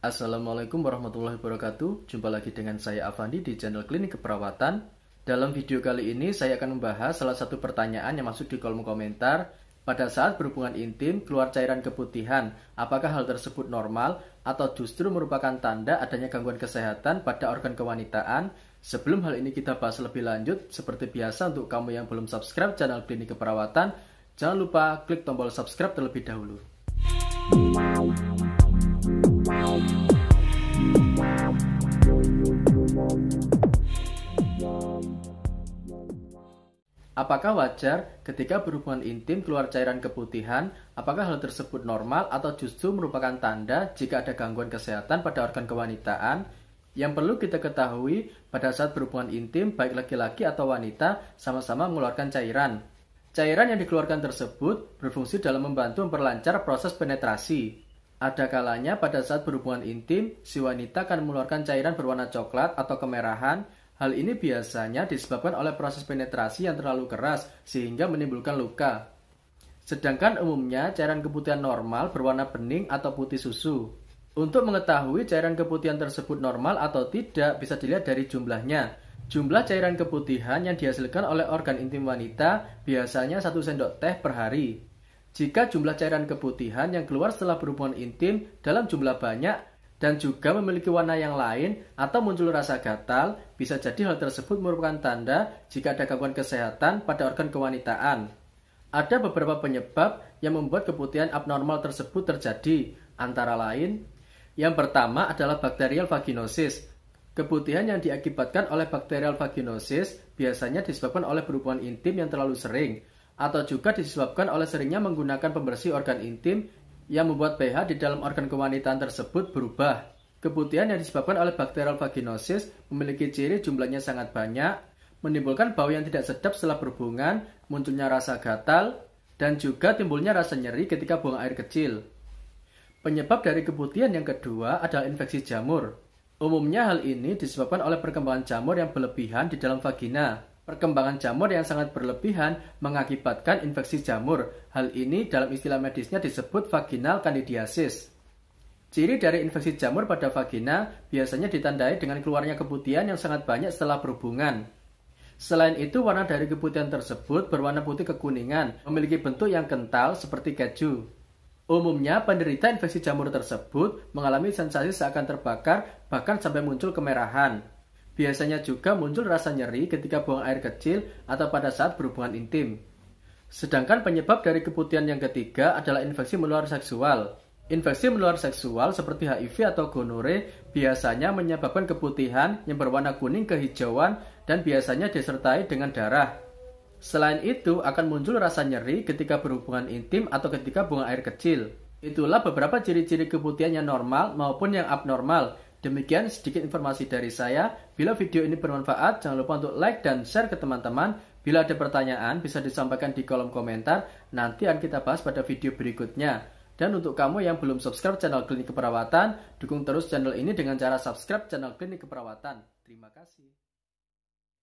Assalamualaikum warahmatullahi wabarakatuh. Jumpa lagi dengan saya Avandi di channel Klinik Keperawatan. Dalam video kali ini saya akan membahas salah satu pertanyaan yang masuk di kolom komentar pada saat berhubungan intim keluar cairan keputihan, apakah hal tersebut normal atau justru merupakan tanda adanya gangguan kesehatan pada organ kewanitaan? Sebelum hal ini kita bahas lebih lanjut, seperti biasa untuk kamu yang belum subscribe channel Klinik Keperawatan, jangan lupa klik tombol subscribe terlebih dahulu. Apakah wajar ketika berhubungan intim keluar cairan keputihan? Apakah hal tersebut normal atau justru merupakan tanda jika ada gangguan kesehatan pada organ kewanitaan? Yang perlu kita ketahui pada saat berhubungan intim baik laki-laki atau wanita sama-sama mengeluarkan cairan. Cairan yang dikeluarkan tersebut berfungsi dalam membantu memperlancar proses penetrasi. Ada kalanya pada saat berhubungan intim, si wanita akan mengeluarkan cairan berwarna coklat atau kemerahan. Hal ini biasanya disebabkan oleh proses penetrasi yang terlalu keras sehingga menimbulkan luka. Sedangkan umumnya cairan keputihan normal berwarna bening atau putih susu. Untuk mengetahui cairan keputihan tersebut normal atau tidak bisa dilihat dari jumlahnya. Jumlah cairan keputihan yang dihasilkan oleh organ intim wanita biasanya 1 sendok teh per hari jika jumlah cairan keputihan yang keluar setelah berhubungan intim dalam jumlah banyak dan juga memiliki warna yang lain atau muncul rasa gatal, bisa jadi hal tersebut merupakan tanda jika ada gangguan kesehatan pada organ kewanitaan. Ada beberapa penyebab yang membuat keputihan abnormal tersebut terjadi, antara lain yang pertama adalah bakterial vaginosis. Keputihan yang diakibatkan oleh bakterial vaginosis biasanya disebabkan oleh berhubungan intim yang terlalu sering, atau juga disebabkan oleh seringnya menggunakan pembersih organ intim yang membuat pH di dalam organ kewanitaan tersebut berubah. Keputihan yang disebabkan oleh bakterial vaginosis memiliki ciri jumlahnya sangat banyak, menimbulkan bau yang tidak sedap setelah berhubungan, munculnya rasa gatal, dan juga timbulnya rasa nyeri ketika buang air kecil. Penyebab dari keputihan yang kedua adalah infeksi jamur. Umumnya hal ini disebabkan oleh perkembangan jamur yang berlebihan di dalam vagina. Perkembangan jamur yang sangat berlebihan mengakibatkan infeksi jamur. Hal ini dalam istilah medisnya disebut vaginal candidiasis. Ciri dari infeksi jamur pada vagina biasanya ditandai dengan keluarnya keputihan yang sangat banyak setelah berhubungan. Selain itu, warna dari keputihan tersebut berwarna putih kekuningan, memiliki bentuk yang kental seperti keju. Umumnya, penderita infeksi jamur tersebut mengalami sensasi seakan terbakar, bahkan sampai muncul kemerahan. Biasanya juga muncul rasa nyeri ketika buang air kecil atau pada saat berhubungan intim. Sedangkan penyebab dari keputihan yang ketiga adalah infeksi menular seksual. Infeksi menular seksual seperti HIV atau gonore biasanya menyebabkan keputihan yang berwarna kuning kehijauan dan biasanya disertai dengan darah. Selain itu, akan muncul rasa nyeri ketika berhubungan intim atau ketika buang air kecil. Itulah beberapa ciri-ciri keputihan yang normal maupun yang abnormal Demikian sedikit informasi dari saya. Bila video ini bermanfaat, jangan lupa untuk like dan share ke teman-teman. Bila ada pertanyaan, bisa disampaikan di kolom komentar. Nanti akan kita bahas pada video berikutnya. Dan untuk kamu yang belum subscribe channel Klinik Keperawatan, dukung terus channel ini dengan cara subscribe channel Klinik Keperawatan. Terima kasih.